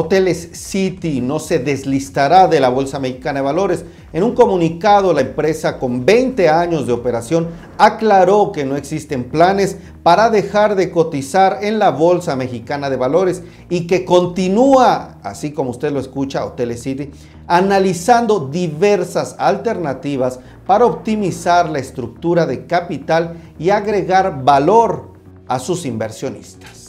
Hoteles City no se deslistará de la Bolsa Mexicana de Valores. En un comunicado, la empresa con 20 años de operación aclaró que no existen planes para dejar de cotizar en la Bolsa Mexicana de Valores y que continúa, así como usted lo escucha, Hoteles City, analizando diversas alternativas para optimizar la estructura de capital y agregar valor a sus inversionistas.